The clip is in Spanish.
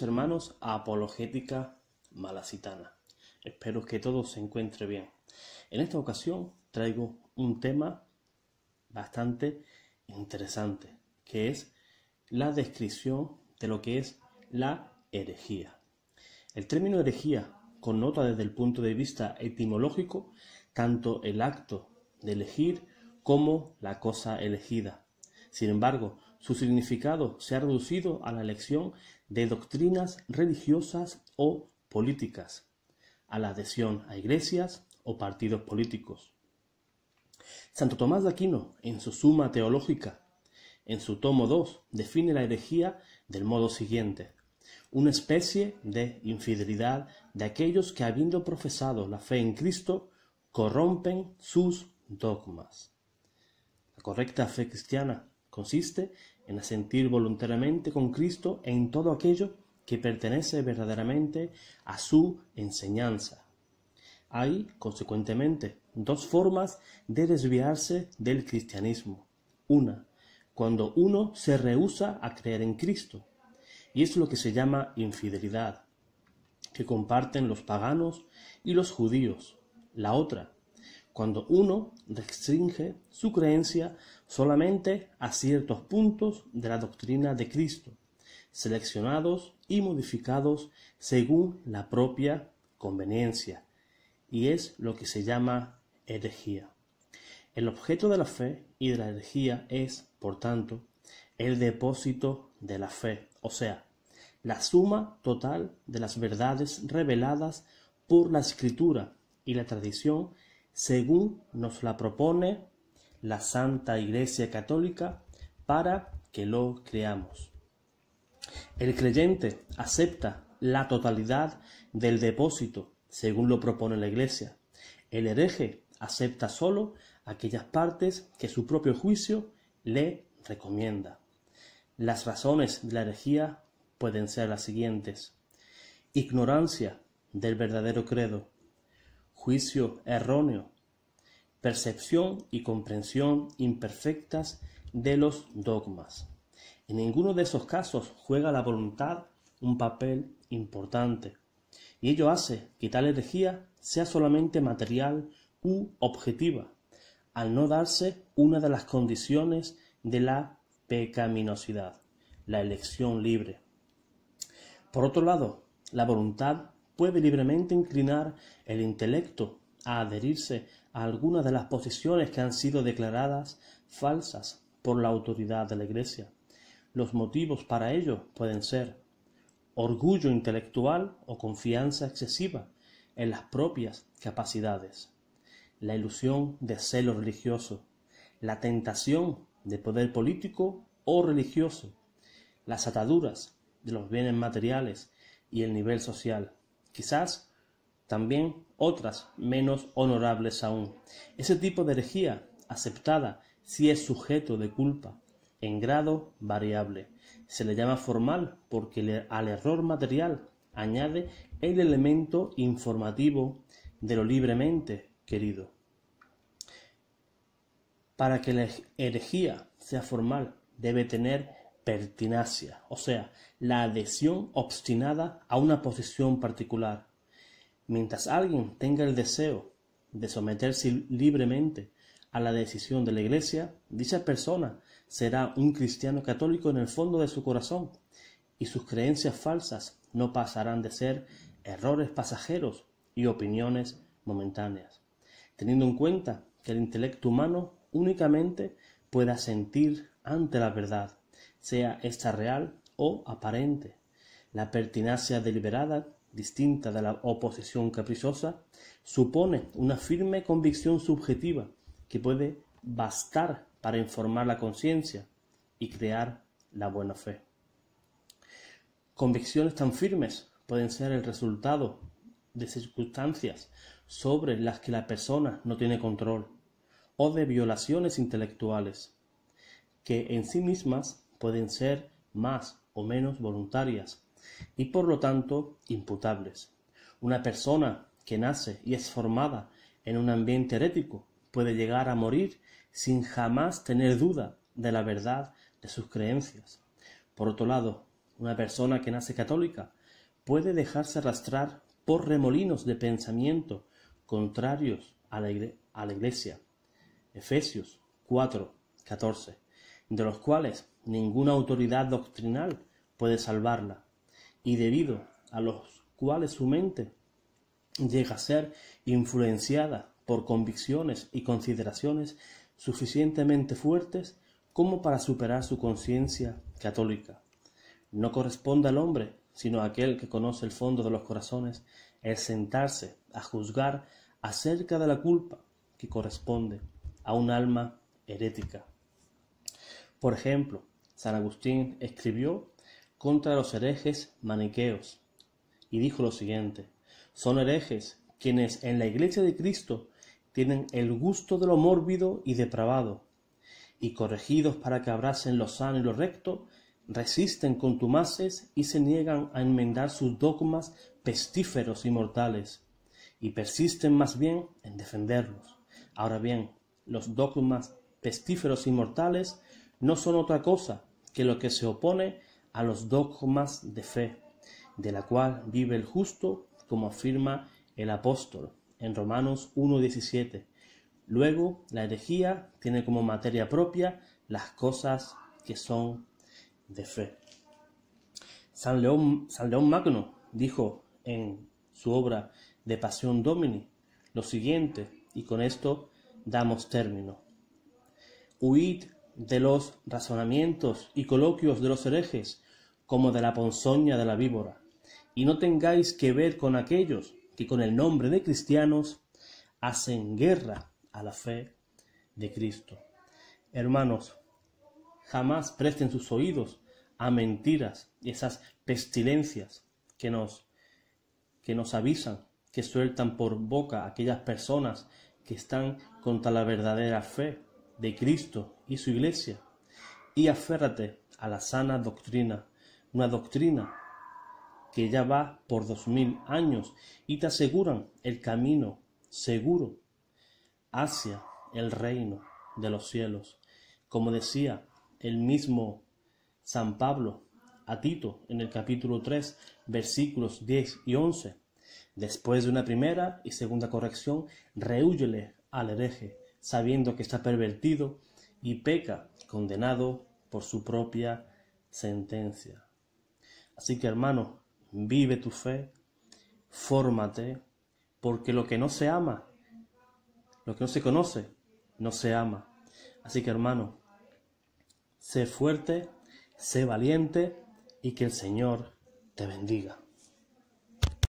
hermanos Apologética Malacitana. Espero que todo se encuentre bien. En esta ocasión traigo un tema bastante interesante, que es la descripción de lo que es la herejía. El término herejía connota desde el punto de vista etimológico tanto el acto de elegir como la cosa elegida. Sin embargo, su significado se ha reducido a la elección de doctrinas religiosas o políticas, a la adhesión a iglesias o partidos políticos. Santo Tomás de Aquino, en su Suma Teológica, en su tomo 2, define la herejía del modo siguiente, una especie de infidelidad de aquellos que habiendo profesado la fe en Cristo, corrompen sus dogmas. La correcta fe cristiana consiste en asentir voluntariamente con Cristo en todo aquello que pertenece verdaderamente a su enseñanza. Hay, consecuentemente, dos formas de desviarse del cristianismo. Una, cuando uno se rehúsa a creer en Cristo, y es lo que se llama infidelidad, que comparten los paganos y los judíos. La otra, cuando uno restringe su creencia solamente a ciertos puntos de la doctrina de Cristo, seleccionados y modificados según la propia conveniencia, y es lo que se llama herejía. El objeto de la fe y de la herejía es, por tanto, el depósito de la fe, o sea, la suma total de las verdades reveladas por la escritura y la tradición según nos la propone la Santa Iglesia Católica para que lo creamos. El creyente acepta la totalidad del depósito, según lo propone la Iglesia. El hereje acepta solo aquellas partes que su propio juicio le recomienda. Las razones de la herejía pueden ser las siguientes. Ignorancia del verdadero credo, juicio erróneo, percepción y comprensión imperfectas de los dogmas. En ninguno de esos casos juega la voluntad un papel importante, y ello hace que tal herejía sea solamente material u objetiva, al no darse una de las condiciones de la pecaminosidad, la elección libre. Por otro lado, la voluntad puede libremente inclinar el intelecto a adherirse a alguna de las posiciones que han sido declaradas falsas por la autoridad de la Iglesia. Los motivos para ello pueden ser orgullo intelectual o confianza excesiva en las propias capacidades, la ilusión de celo religioso, la tentación de poder político o religioso, las ataduras de los bienes materiales y el nivel social, quizás también otras menos honorables aún. Ese tipo de herejía aceptada si es sujeto de culpa en grado variable. Se le llama formal porque al error material añade el elemento informativo de lo libremente querido. Para que la herejía sea formal debe tener pertinacia, o sea, la adhesión obstinada a una posición particular. Mientras alguien tenga el deseo de someterse libremente a la decisión de la Iglesia, dicha persona será un cristiano católico en el fondo de su corazón y sus creencias falsas no pasarán de ser errores pasajeros y opiniones momentáneas, teniendo en cuenta que el intelecto humano únicamente pueda sentir ante la verdad sea esta real o aparente. La pertinacia deliberada, distinta de la oposición caprichosa, supone una firme convicción subjetiva que puede bastar para informar la conciencia y crear la buena fe. Convicciones tan firmes pueden ser el resultado de circunstancias sobre las que la persona no tiene control o de violaciones intelectuales que en sí mismas pueden ser más o menos voluntarias y por lo tanto imputables. Una persona que nace y es formada en un ambiente herético puede llegar a morir sin jamás tener duda de la verdad de sus creencias. Por otro lado, una persona que nace católica puede dejarse arrastrar por remolinos de pensamiento contrarios a la, a la Iglesia. Efesios 4, 14 de los cuales ninguna autoridad doctrinal puede salvarla, y debido a los cuales su mente llega a ser influenciada por convicciones y consideraciones suficientemente fuertes como para superar su conciencia católica. No corresponde al hombre, sino a aquel que conoce el fondo de los corazones, el sentarse a juzgar acerca de la culpa que corresponde a un alma herética. Por ejemplo, San Agustín escribió contra los herejes maniqueos y dijo lo siguiente, son herejes quienes en la iglesia de Cristo tienen el gusto de lo mórbido y depravado, y corregidos para que abracen lo sano y lo recto, resisten contumaces y se niegan a enmendar sus dogmas pestíferos y mortales, y persisten más bien en defenderlos. Ahora bien, los dogmas pestíferos y mortales no son otra cosa que lo que se opone a los dogmas de fe, de la cual vive el justo, como afirma el apóstol en Romanos 1.17. Luego, la herejía tiene como materia propia las cosas que son de fe. San León, San León Magno dijo en su obra de Pasión Domini lo siguiente, y con esto damos término. Huid de los razonamientos y coloquios de los herejes, como de la ponzoña de la víbora. Y no tengáis que ver con aquellos que con el nombre de cristianos hacen guerra a la fe de Cristo. Hermanos, jamás presten sus oídos a mentiras y esas pestilencias que nos, que nos avisan, que sueltan por boca aquellas personas que están contra la verdadera fe de Cristo y su iglesia y aférrate a la sana doctrina, una doctrina que ya va por dos mil años y te aseguran el camino seguro hacia el reino de los cielos. Como decía el mismo San Pablo a Tito en el capítulo 3, versículos 10 y 11. Después de una primera y segunda corrección, rehúyele al hereje sabiendo que está pervertido y peca, condenado por su propia sentencia. Así que hermano, vive tu fe, fórmate, porque lo que no se ama, lo que no se conoce, no se ama. Así que hermano, sé fuerte, sé valiente y que el Señor te bendiga.